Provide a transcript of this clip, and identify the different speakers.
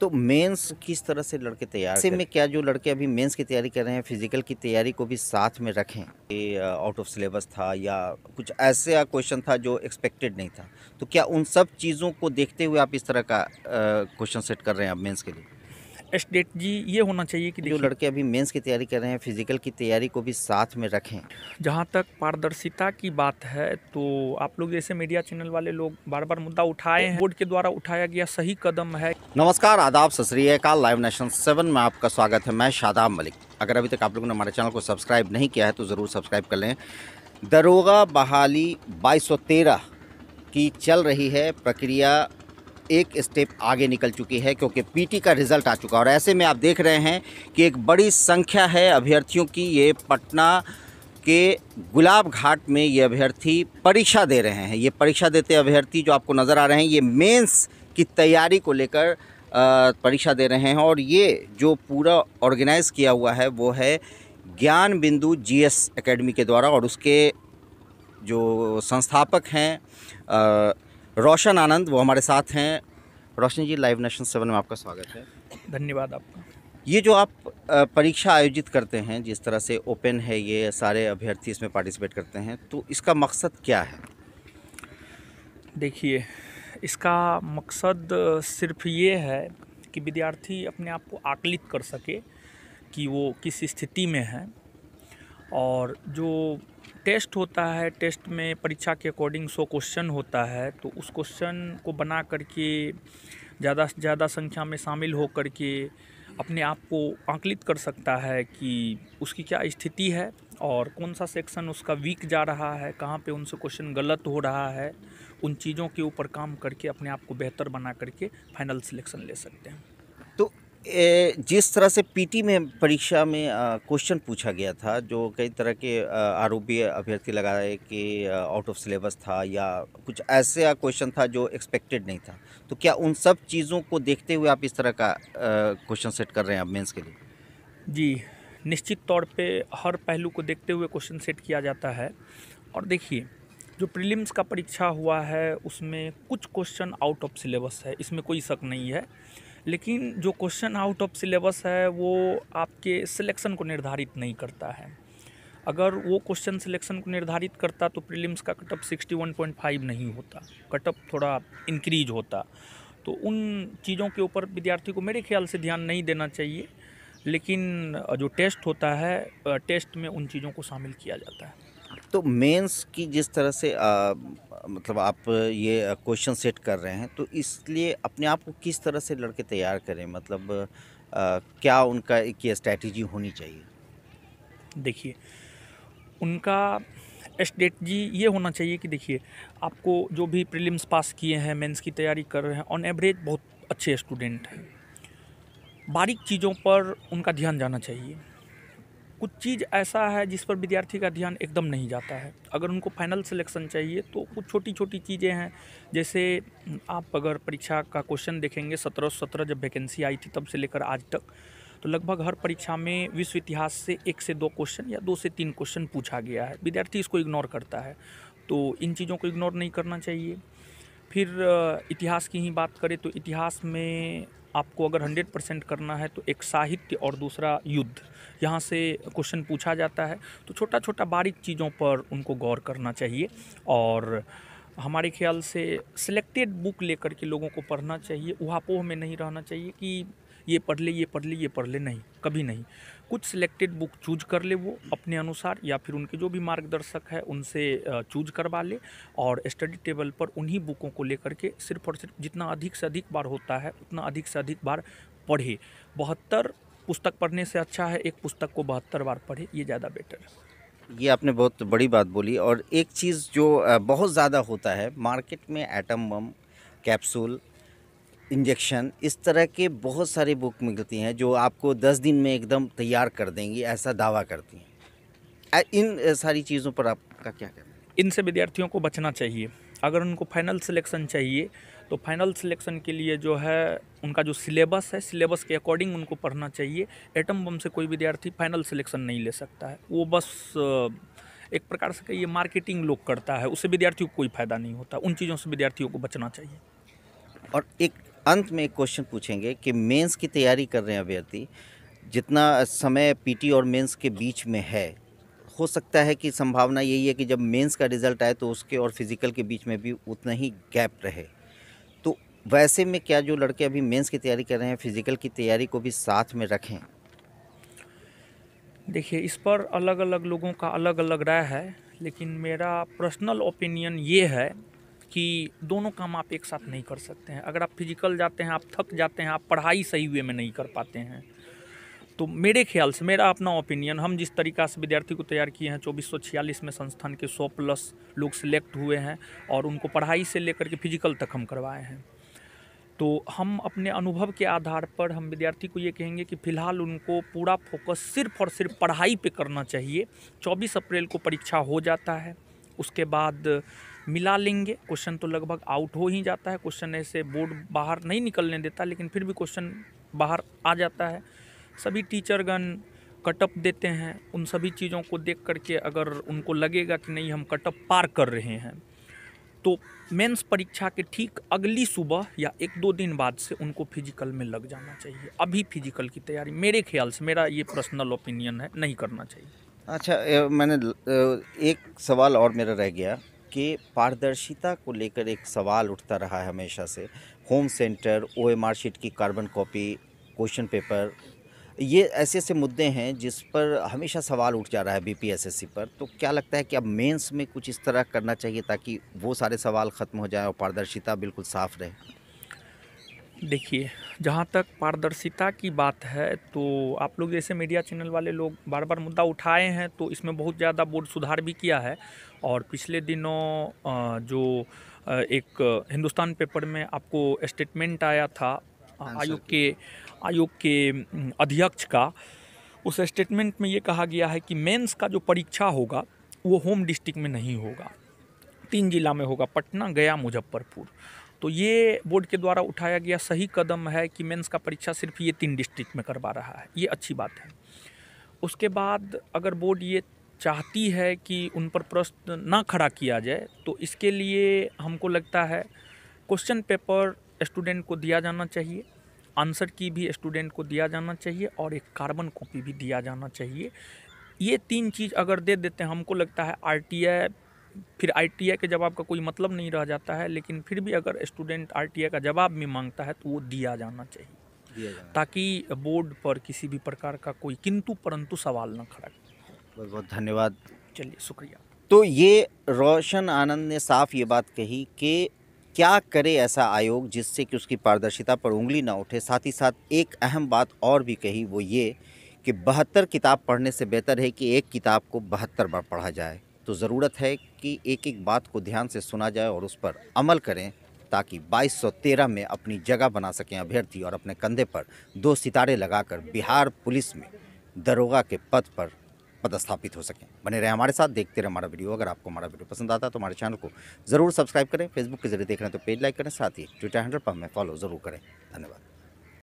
Speaker 1: तो मेंस किस तरह से लड़के तैयार से में क्या जो लड़के अभी मेंस की तैयारी कर रहे हैं फिजिकल की तैयारी को भी साथ में रखें ये आउट ऑफ सिलेबस था या कुछ ऐसे क्वेश्चन था जो एक्सपेक्टेड नहीं था तो क्या उन सब चीज़ों को देखते हुए आप इस तरह का क्वेश्चन सेट कर रहे हैं अब मेन्स के लिए स्ट्रेटजी ये होना चाहिए कि जो लड़के अभी मेंस की तैयारी कर रहे हैं फिजिकल की तैयारी को भी साथ में रखें
Speaker 2: जहाँ तक पारदर्शिता की बात है तो आप लोग जैसे मीडिया चैनल वाले लोग बार बार मुद्दा उठाए हैं बोर्ड के द्वारा उठाया गया सही कदम है
Speaker 1: नमस्कार आदाब सतरीकाल लाइव नेशन सेवन में आपका स्वागत है मैं शादाब मलिक अगर अभी तक आप लोगों ने हमारे चैनल को सब्सक्राइब नहीं किया है तो ज़रूर सब्सक्राइब कर लें दरोगा बहाली बाईस की चल रही है प्रक्रिया एक स्टेप आगे निकल चुकी है क्योंकि पीटी का रिजल्ट आ चुका है और ऐसे में आप देख रहे हैं कि एक बड़ी संख्या है अभ्यर्थियों की ये पटना के गुलाब घाट में ये अभ्यर्थी परीक्षा दे रहे हैं ये परीक्षा देते अभ्यर्थी जो आपको नज़र आ रहे हैं ये मेंस की तैयारी को लेकर परीक्षा दे रहे हैं और ये जो पूरा ऑर्गेनाइज़ किया हुआ है वो है ज्ञान बिंदु जी एस के द्वारा और उसके जो संस्थापक हैं रोशन आनंद वो हमारे साथ हैं Roshan ji Live Nation Seven में आपका स्वागत है
Speaker 2: धन्यवाद आपका
Speaker 1: ये जो आप परीक्षा आयोजित करते हैं जिस तरह से ओपन है ये सारे अभ्यर्थी इसमें पार्टिसिपेट करते हैं तो इसका मकसद क्या है
Speaker 2: देखिए इसका मकसद सिर्फ ये है कि विद्यार्थी अपने आप को आकलित कर सके कि वो किस स्थिति में है और जो टेस्ट होता है टेस्ट में परीक्षा के अकॉर्डिंग सौ क्वेश्चन होता है तो उस क्वेश्चन को बना करके ज़्यादा से ज़्यादा संख्या में शामिल हो कर के अपने आप को आंकलित कर सकता है कि उसकी क्या स्थिति है और कौन सा सेक्शन उसका वीक जा रहा है कहाँ पे उनसे क्वेश्चन गलत हो रहा है उन चीज़ों के ऊपर काम करके अपने आप को बेहतर बना करके फाइनल सिलेक्शन ले सकते हैं
Speaker 1: जिस तरह से पीटी में परीक्षा में क्वेश्चन पूछा गया था जो कई तरह के आरोपी अभ्यर्थी लगाए कि आउट ऑफ सिलेबस था या कुछ ऐसे क्वेश्चन था जो एक्सपेक्टेड नहीं था तो क्या उन सब चीज़ों को देखते हुए आप इस तरह का क्वेश्चन सेट कर रहे हैं अब मेंस के लिए
Speaker 2: जी निश्चित तौर पे हर पहलू को देखते हुए क्वेश्चन सेट किया जाता है और देखिए जो प्रीलिम्स का परीक्षा हुआ है उसमें कुछ क्वेश्चन आउट ऑफ सिलेबस है इसमें कोई शक नहीं है लेकिन जो क्वेश्चन आउट ऑफ सिलेबस है वो आपके सिलेक्शन को निर्धारित नहीं करता है अगर वो क्वेश्चन सिलेक्शन को निर्धारित करता तो प्रीलिम्स का cutoff sixty one point five नहीं होता कटअप थोड़ा इंक्रीज होता तो उन चीज़ों के ऊपर विद्यार्थी को मेरे ख्याल से ध्यान नहीं देना चाहिए लेकिन जो टेस्ट होता है टेस्ट में उन चीज़ों को शामिल किया जाता है
Speaker 1: तो मेंस की जिस तरह से आ, मतलब आप ये क्वेश्चन सेट कर रहे हैं तो इसलिए अपने आप को किस तरह से लड़के तैयार करें मतलब आ, क्या उनका एक स्ट्रैटेजी होनी चाहिए
Speaker 2: देखिए उनका स्ट्रेटजी ये होना चाहिए कि देखिए आपको जो भी प्रीलिम्स पास किए हैं मेंस की तैयारी कर रहे हैं ऑन एवरेज बहुत अच्छे स्टूडेंट हैं बारीक चीज़ों पर उनका ध्यान जाना चाहिए कुछ चीज़ ऐसा है जिस पर विद्यार्थी का ध्यान एकदम नहीं जाता है अगर उनको फाइनल सिलेक्शन चाहिए तो कुछ छोटी छोटी चीज़ें हैं जैसे आप अगर परीक्षा का क्वेश्चन देखेंगे सत्रह सत्रह जब वैकेंसी आई थी तब से लेकर आज तक तो लगभग हर परीक्षा में विश्व इतिहास से एक से दो क्वेश्चन या दो से तीन क्वेश्चन पूछा गया है विद्यार्थी इसको इग्नोर करता है तो इन चीज़ों को इग्नोर नहीं करना चाहिए फिर इतिहास की ही बात करें तो इतिहास में आपको अगर हंड्रेड परसेंट करना है तो एक साहित्य और दूसरा युद्ध यहाँ से क्वेश्चन पूछा जाता है तो छोटा छोटा बारीक चीज़ों पर उनको गौर करना चाहिए और हमारे ख्याल से सिलेक्टेड बुक लेकर के लोगों को पढ़ना चाहिए उहापोह में नहीं रहना चाहिए कि ये पढ़ ले ये पढ़ ले ये पढ़ ले नहीं कभी नहीं कुछ सिलेक्टेड बुक चूज कर ले वो अपने अनुसार या फिर उनके जो भी मार्गदर्शक है उनसे चूज करवा ले और स्टडी टेबल पर उन्हीं बुकों को लेकर के सिर्फ और सिर्फ जितना अधिक से अधिक बार होता है उतना अधिक से अधिक बार पढ़े बहत्तर पुस्तक पढ़ने से अच्छा है एक पुस्तक को बहत्तर बार पढ़े ये ज़्यादा बेटर है
Speaker 1: ये आपने बहुत बड़ी बात बोली और एक चीज़ जो बहुत ज़्यादा होता है मार्केट में एटम बम कैप्सूल इंजेक्शन इस तरह के बहुत सारी बुक मिलती हैं जो आपको दस दिन में एकदम तैयार कर देंगी ऐसा दावा करती हैं इन सारी चीज़ों पर आपका क्या कहना
Speaker 2: इनसे विद्यार्थियों को बचना चाहिए अगर उनको फाइनल सिलेक्शन चाहिए तो फाइनल सिलेक्शन के लिए जो है उनका जो सिलेबस है सिलेबस के अकॉर्डिंग उनको पढ़ना चाहिए एटम बम से कोई विद्यार्थी फाइनल सिलेक्शन नहीं ले सकता है वो बस एक प्रकार से कहिए मार्केटिंग लोग करता है उससे विद्यार्थियों को कोई फ़ायदा नहीं होता उन चीज़ों से विद्यार्थियों को बचना चाहिए
Speaker 1: और एक अंत में एक क्वेश्चन पूछेंगे कि मेंस की तैयारी कर रहे हैं अभ्यर्थी जितना समय पीटी और मेंस के बीच में है हो सकता है कि संभावना यही है कि जब मेंस का रिज़ल्ट आए तो उसके और फिज़िकल के बीच में भी उतना ही गैप रहे तो वैसे में क्या जो लड़के अभी मेंस की तैयारी कर रहे हैं फिज़िकल की तैयारी को भी साथ में रखें
Speaker 2: देखिए इस पर अलग अलग लोगों का अलग अलग राय है लेकिन मेरा पर्सनल ओपिनियन ये है कि दोनों काम आप एक साथ नहीं कर सकते हैं अगर आप फिजिकल जाते हैं आप थक जाते हैं आप पढ़ाई सही वे में नहीं कर पाते हैं तो मेरे ख्याल से मेरा अपना ओपिनियन हम जिस तरीका से विद्यार्थी को तैयार किए हैं चौबीस सौ छियालीस में संस्थान के सौ प्लस लोग सिलेक्ट हुए हैं और उनको पढ़ाई से लेकर के फिजिकल तक हम करवाए हैं तो हम अपने अनुभव के आधार पर हम विद्यार्थी को ये कहेंगे कि फ़िलहाल उनको पूरा फोकस सिर्फ और सिर्फ पढ़ाई पे करना चाहिए 24 अप्रैल को परीक्षा हो जाता है उसके बाद मिला लेंगे क्वेश्चन तो लगभग आउट हो ही जाता है क्वेश्चन ऐसे बोर्ड बाहर नहीं निकलने देता लेकिन फिर भी क्वेश्चन बाहर आ जाता है सभी टीचरगण कटअप देते हैं उन सभी चीज़ों को देख करके अगर उनको लगेगा कि नहीं हम कटअप पार कर रहे हैं तो मेंस परीक्षा के ठीक अगली सुबह या एक दो दिन बाद से उनको फिजिकल में लग जाना चाहिए अभी फिजिकल की तैयारी मेरे ख्याल से मेरा ये पर्सनल ओपिनियन है नहीं करना
Speaker 1: चाहिए अच्छा मैंने एक सवाल और मेरा रह गया के पारदर्शिता को लेकर एक सवाल उठता रहा है हमेशा से होम सेंटर ओ शीट की कार्बन कॉपी क्वेश्चन पेपर ये ऐसे ऐसे मुद्दे हैं जिस पर हमेशा सवाल उठ जा रहा है बीपीएसएससी पर तो क्या लगता है कि अब मेंस में कुछ इस तरह करना चाहिए ताकि वो सारे सवाल ख़त्म हो जाए और पारदर्शिता बिल्कुल साफ़ रहे
Speaker 2: देखिए जहाँ तक पारदर्शिता की बात है तो आप लोग जैसे मीडिया चैनल वाले लोग बार बार मुद्दा उठाए हैं तो इसमें बहुत ज़्यादा बोर्ड सुधार भी किया है और पिछले दिनों जो एक हिंदुस्तान पेपर में आपको स्टेटमेंट आया था हाँ, आयोग के आयोग के अध्यक्ष का उस स्टेटमेंट में ये कहा गया है कि मेंस का जो परीक्षा होगा वो होम डिस्ट्रिक्ट में नहीं होगा तीन जिला में होगा पटना गया मुजफ्फरपुर तो ये बोर्ड के द्वारा उठाया गया सही कदम है कि मेंस का परीक्षा सिर्फ ये तीन डिस्ट्रिक्ट में करवा रहा है ये अच्छी बात है उसके बाद अगर बोर्ड ये चाहती है कि उन पर प्रश्न ना खड़ा किया जाए तो इसके लिए हमको लगता है क्वेश्चन पेपर स्टूडेंट को दिया जाना चाहिए आंसर की भी स्टूडेंट को दिया जाना चाहिए और एक कार्बन कॉपी भी दिया जाना चाहिए ये तीन चीज़ अगर दे देते हैं हमको लगता है आर फिर आई के जवाब का कोई मतलब नहीं रह जाता है लेकिन फिर भी अगर स्टूडेंट आई का जवाब भी मांगता है तो वो दिया जाना चाहिए दिया ताकि बोर्ड पर किसी भी प्रकार का कोई किंतु परंतु सवाल न खड़ा
Speaker 1: बहुत बहुत धन्यवाद
Speaker 2: चलिए शुक्रिया
Speaker 1: तो ये रोशन आनंद ने साफ ये बात कही कि क्या करे ऐसा आयोग जिससे कि उसकी पारदर्शिता पर उंगली ना उठे साथ ही साथ एक अहम बात और भी कही वो ये कि बहत्तर किताब पढ़ने से बेहतर है कि एक किताब को बहत्तर बार पढ़ा जाए तो ज़रूरत है कि एक एक बात को ध्यान से सुना जाए और उस पर अमल करें ताकि 2213 में अपनी जगह बना सकें अभ्यर्थी और अपने कंधे पर दो सितारे लगाकर बिहार पुलिस में दरोगा के पद पर पदस्थापित हो सकें बने रहे हमारे साथ देखते रहे हमारा वीडियो अगर आपको हमारा वीडियो पसंद आता है तो हमारे चैनल को ज़रूर सब्सक्राइब करें फेसबुक के जरिए देख रहे हैं तो पेज लाइक करें साथ ही ट्विटर हैंडल पर हमें फॉलो ज़रूर करें धन्यवाद